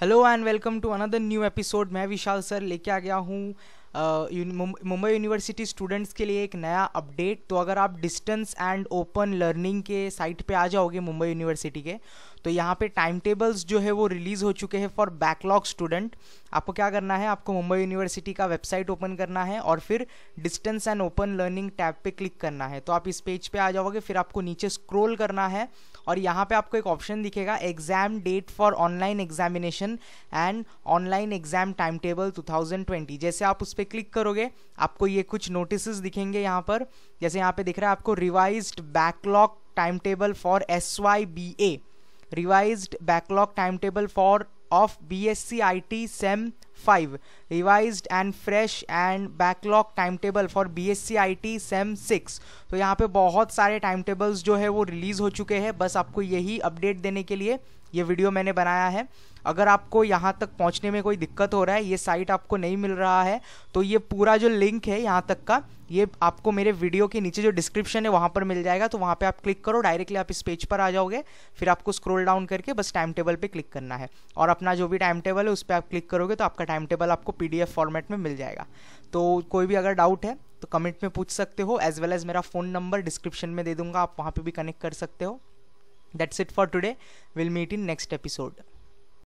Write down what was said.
hello and welcome to another new episode मैं Vishal sir लेके आ गया हूँ मुंबई यूनिवर्सिटी स्टूडेंट्स के लिए एक नया अपडेट तो अगर आप डिस्टेंस एंड ओपन लर्निंग के साइट पे आ जाओगे मुंबई यूनिवर्सिटी के तो यहाँ पे टाइम टेबल्स जो है वो रिलीज़ हो चुके हैं फॉर बैकलॉग स्टूडेंट आपको क्या करना है आपको मुंबई यूनिवर्सिटी का वेबसाइट ओपन करना है और फिर distance and open learning tab पे क्लिक करना है तो आप इस पेज पे आ जाओगे फिर आपको नीचे स्क्रॉल करना है और यहाँ पे आपको एक ऑप्शन दिखेगा exam date for online examination and online exam time table too जैसे आप उस पर पे क्लिक करोगे आपको ये कुछ नोटिस दिखेंगे यहाँ पर जैसे यहाँ पे दिख रहा है आपको revise backlog time table for S Y B A revise backlog time table for off B S C I T sem five revise and fresh and backlog time table for B S C I T sem six तो यहाँ पे बहुत सारे time tables जो है वो release हो चुके हैं बस आपको यही अपडेट देने के लिए ये वीडियो मैंने बनाया है अगर आपको यहाँ तक पहुँचने में कोई दिक्कत हो रहा है ये साइट आपको नहीं मिल रहा है तो ये पूरा जो लिंक है यहाँ तक का ये आपको मेरे वीडियो के नीचे जो डिस्क्रिप्शन है वहाँ पर मिल जाएगा तो वहाँ पे आप क्लिक करो डायरेक्टली आप इस पेज पर आ जाओगे फिर आपको स्क्रॉल डाउन करके बस टाइम टेबल पर क्लिक करना है और अपना जो भी टाइम टेबल है उस पर आप क्लिक करोगे तो आपका टाइम टेबल आपको पी फॉर्मेट में मिल जाएगा तो कोई भी अगर डाउट है तो कमेंट में पूछ सकते हो एज वेल एज़ मेरा फ़ोन नंबर डिस्क्रिप्शन में दे दूंगा आप वहाँ पर भी कनेक्ट कर सकते हो that's it for today we'll meet in next episode